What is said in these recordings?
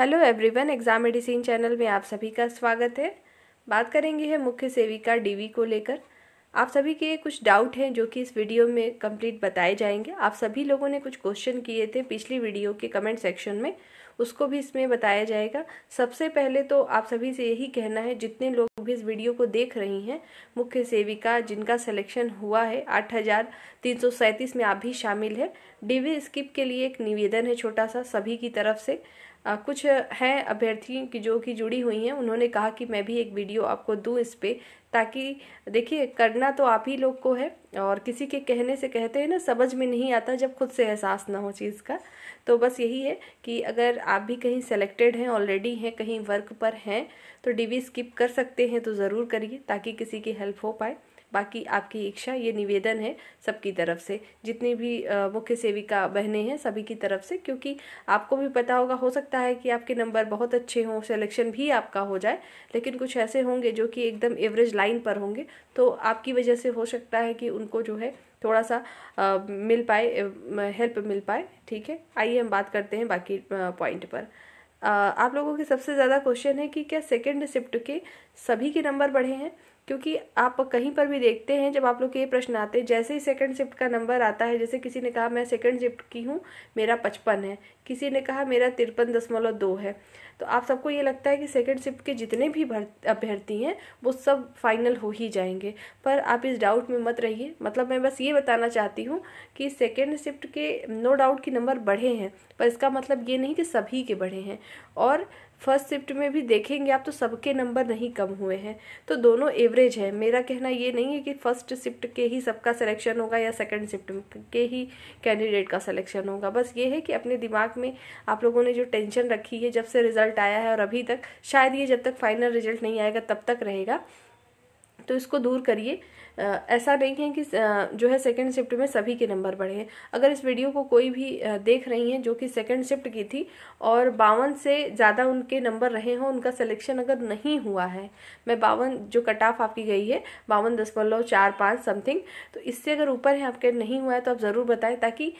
hello everyone exam medicine channel में आप सभी का स्वागत है बात करेंगे है मुख्य सेविका डीवी को लेकर आप सभी के कुछ डाउट हैं जो कि इस वीडियो में कंप्लीट बताए जाएंगे आप सभी लोगों ने कुछ क्वेश्चन किए थे पिछली वीडियो के कमेंट सेक्शन में उसको भी इसमें बताया जाएगा सबसे पहले तो आप सभी से यही कहना है जितने लोग भी इस वीडियो को देख रही हैं मुख्य सेविका जिनका सिलेक्शन हुआ है आठ में आप भी शामिल है डीवी स्किप के लिए एक निवेदन है छोटा सा सभी की तरफ से कुछ हैं अभ्यर्थी की जो कि जुड़ी हुई हैं उन्होंने कहा कि मैं भी एक वीडियो आपको दूँ इस पर ताकि देखिए करना तो आप ही लोग को है और किसी के कहने से कहते हैं ना समझ में नहीं आता जब खुद से एहसास ना हो चीज़ का तो बस यही है कि अगर आप भी कहीं सेलेक्टेड हैं ऑलरेडी हैं कहीं वर्क पर हैं तो डीवी स्किप कर सकते हैं तो ज़रूर करिए ताकि किसी की हेल्प हो पाए बाकी आपकी इच्छा ये निवेदन है सबकी तरफ से जितनी भी मुख्य सेविका बहनें हैं सभी की तरफ से क्योंकि आपको भी पता होगा हो सकता है कि आपके नंबर बहुत अच्छे हों सिलेक्शन भी आपका हो जाए लेकिन कुछ ऐसे होंगे जो कि एकदम एवरेज लाइन पर होंगे तो आपकी वजह से हो सकता है कि उनको जो है थोड़ा सा आ, मिल पाए हेल्प मिल पाए ठीक है आइए हम बात करते हैं बाकी पॉइंट पर आ, आप लोगों के सबसे ज़्यादा क्वेश्चन है कि क्या सेकेंड शिफ्ट के सभी के नंबर बढ़े हैं क्योंकि आप कहीं पर भी देखते हैं जब आप लोग के ये प्रश्न आते हैं जैसे ही सेकंड शिफ्ट का नंबर आता है जैसे किसी ने कहा मैं सेकंड शिफ्ट की हूँ मेरा पचपन है किसी ने कहा मेरा तिरपन दशमलव दो है तो आप सबको ये लगता है कि सेकंड शिफ्ट के जितने भी अभ्यर्थी हैं वो सब फाइनल हो ही जाएंगे पर आप इस डाउट में मत रहिए मतलब मैं बस ये बताना चाहती हूँ कि सेकेंड शिफ्ट के नो डाउट के नंबर बढ़े हैं पर इसका मतलब ये नहीं कि सभी के बढ़े हैं और फर्स्ट शिफ्ट में भी देखेंगे आप तो सबके नंबर नहीं कम हुए हैं तो दोनों एवरेज है मेरा कहना ये नहीं है कि फर्स्ट शिफ्ट के ही सबका सिलेक्शन होगा या सेकंड शिफ्ट के ही कैंडिडेट का सिलेक्शन होगा बस ये है कि अपने दिमाग में आप लोगों ने जो टेंशन रखी है जब से रिज़ल्ट आया है और अभी तक शायद ये जब तक फाइनल रिजल्ट नहीं आएगा तब तक रहेगा तो इसको दूर करिए ऐसा नहीं है कि जो है सेकेंड शिफ्ट में सभी के नंबर बढ़े हैं अगर इस वीडियो को कोई भी देख रही हैं जो कि सेकेंड शिफ्ट की थी और बावन से ज़्यादा उनके नंबर रहे हों उनका सिलेक्शन अगर नहीं हुआ है मैं बावन जो कट ऑफ आपकी गई है बावन दशमलव चार पाँच समथिंग तो इससे अगर ऊपर है आपके नहीं हुआ है तो आप ज़रूर बताएं ताकि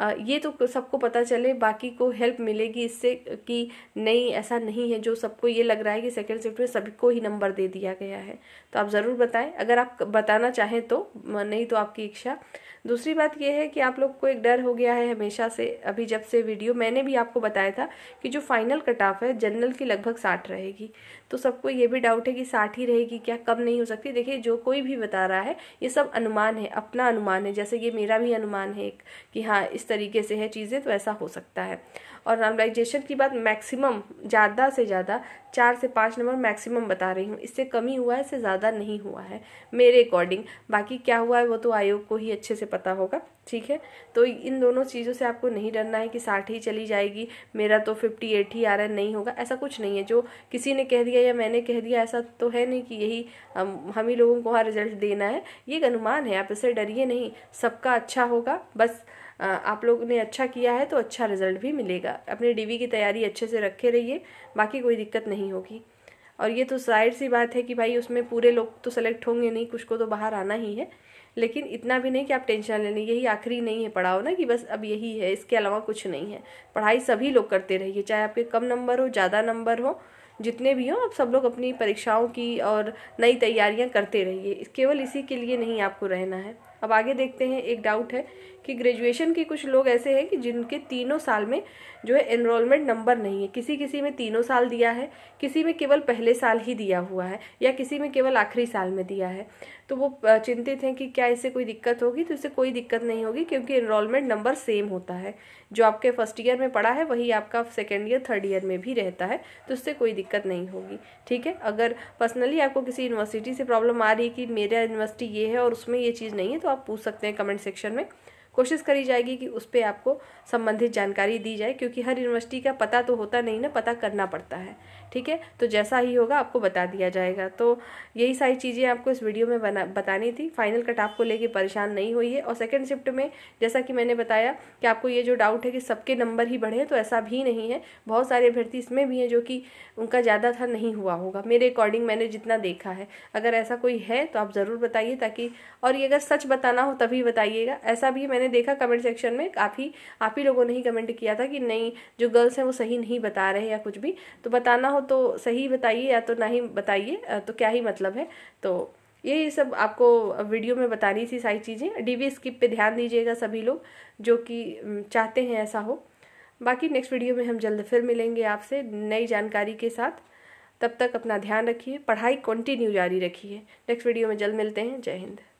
ये तो सबको पता चले बाकी को हेल्प मिलेगी इससे कि नहीं ऐसा नहीं है जो सबको ये लग रहा है कि सेकेंड शिफ्ट में सभी को ही नंबर दे दिया गया है तो आप ज़रूर बताएं अगर आप बताना चाहें तो नहीं तो आपकी इच्छा दूसरी बात यह है कि आप लोग को एक डर हो गया है हमेशा से अभी जब से वीडियो मैंने भी आपको बताया था कि जो फाइनल कट ऑफ है जनरल की लगभग साठ रहेगी तो सबको ये भी डाउट है कि साठ ही रहेगी क्या कम नहीं हो सकती देखिए जो कोई भी बता रहा है ये सब अनुमान है अपना अनुमान है जैसे ये मेरा भी अनुमान है कि हाँ इस इस तरीके से है चीज़ें तो ऐसा हो सकता है और नॉर्मलाइजेशन की बात मैक्सिमम ज़्यादा से ज़्यादा चार से पाँच नंबर मैक्सिमम बता रही हूँ इससे कमी हुआ है इससे ज़्यादा नहीं हुआ है मेरे अकॉर्डिंग बाकी क्या हुआ है वो तो आयोग को ही अच्छे से पता होगा ठीक है तो इन दोनों चीज़ों से आपको नहीं डरना है कि साठ ही चली जाएगी मेरा तो फिफ्टी एट ही आ रहा है नहीं होगा ऐसा कुछ नहीं है जो किसी ने कह दिया या मैंने कह दिया ऐसा तो है नहीं कि यही हम हम ही लोगों को वहाँ रिजल्ट देना है ये एक अनुमान है आप इससे डरिए नहीं सबका अच्छा होगा बस आप लोग ने अच्छा किया है तो अच्छा रिजल्ट भी मिलेगा अपने डीवी की तैयारी अच्छे से रखे रहिए बाकी कोई दिक्कत नहीं होगी और ये तो जाहिर सी बात है कि भाई उसमें पूरे लोग तो सेलेक्ट होंगे नहीं कुछ को तो बाहर आना ही है लेकिन इतना भी नहीं कि आप टेंशन ले लें यही आखिरी नहीं है पढ़ाओ ना कि बस अब यही है इसके अलावा कुछ नहीं है पढ़ाई सभी लोग करते रहिए चाहे आपके कम नंबर हो ज़्यादा नंबर हो जितने भी हों आप सब लोग अपनी परीक्षाओं की और नई तैयारियां करते रहिए केवल इसी के लिए नहीं आपको रहना है अब आगे देखते हैं एक डाउट है कि ग्रेजुएशन के कुछ लोग ऐसे हैं कि जिनके तीनों साल में जो है एनरोलमेंट नंबर नहीं है किसी किसी में तीनों साल दिया है किसी में केवल पहले साल ही दिया हुआ है या किसी में केवल आखिरी साल में दिया है तो वो चिंतित हैं कि क्या इससे कोई दिक्कत होगी तो इससे कोई दिक्कत नहीं होगी क्योंकि इनरोलमेंट नंबर सेम होता है जो आपके फर्स्ट ईयर में पड़ा है वही आपका सेकेंड ईयर थर्ड ईयर में भी रहता है तो उससे कोई दिक्कत नहीं होगी ठीक है अगर पर्सनली आपको किसी यूनिवर्सिटी से प्रॉब्लम आ रही है कि मेरा यूनिवर्सिटी ये है और उसमें ये चीज़ नहीं है तो आप पूछ सकते हैं कमेंट सेक्शन में कोशिश करी जाएगी कि उस पर आपको संबंधित जानकारी दी जाए क्योंकि हर यूनिवर्सिटी का पता तो होता नहीं ना पता करना पड़ता है ठीक है तो जैसा ही होगा आपको बता दिया जाएगा तो यही सारी चीज़ें आपको इस वीडियो में बना बतानी थी फाइनल कट आपको लेके परेशान नहीं हुई है और सेकेंड शिफ्ट में जैसा कि मैंने बताया कि आपको ये जो डाउट है कि सबके नंबर ही बढ़े तो ऐसा भी नहीं है बहुत सारे अभ्यर्थी इसमें भी हैं जो कि उनका ज़्यादा था नहीं हुआ होगा मेरे अकॉर्डिंग मैंने जितना देखा है अगर ऐसा कोई है तो आप ज़रूर बताइए ताकि और ये अगर सच बताना हो तभी बताइएगा ऐसा भी मैंने देखा कमेंट सेक्शन में काफ़ी आप ही लोगों ने ही कमेंट किया था कि नहीं जो गर्ल्स हैं वो सही नहीं बता रहे या कुछ भी तो बताना हो तो सही बताइए या तो ना ही बताइए तो क्या ही मतलब है तो यही सब आपको वीडियो में बतानी थी सारी चीज़ें डी वी स्किप पे ध्यान दीजिएगा सभी लोग जो कि चाहते हैं ऐसा हो बाकी नेक्स्ट वीडियो में हम जल्द फिर मिलेंगे आपसे नई जानकारी के साथ तब तक अपना ध्यान रखिए पढ़ाई कंटिन्यू जारी रखिए नेक्स्ट वीडियो में जल्द मिलते हैं जय हिंद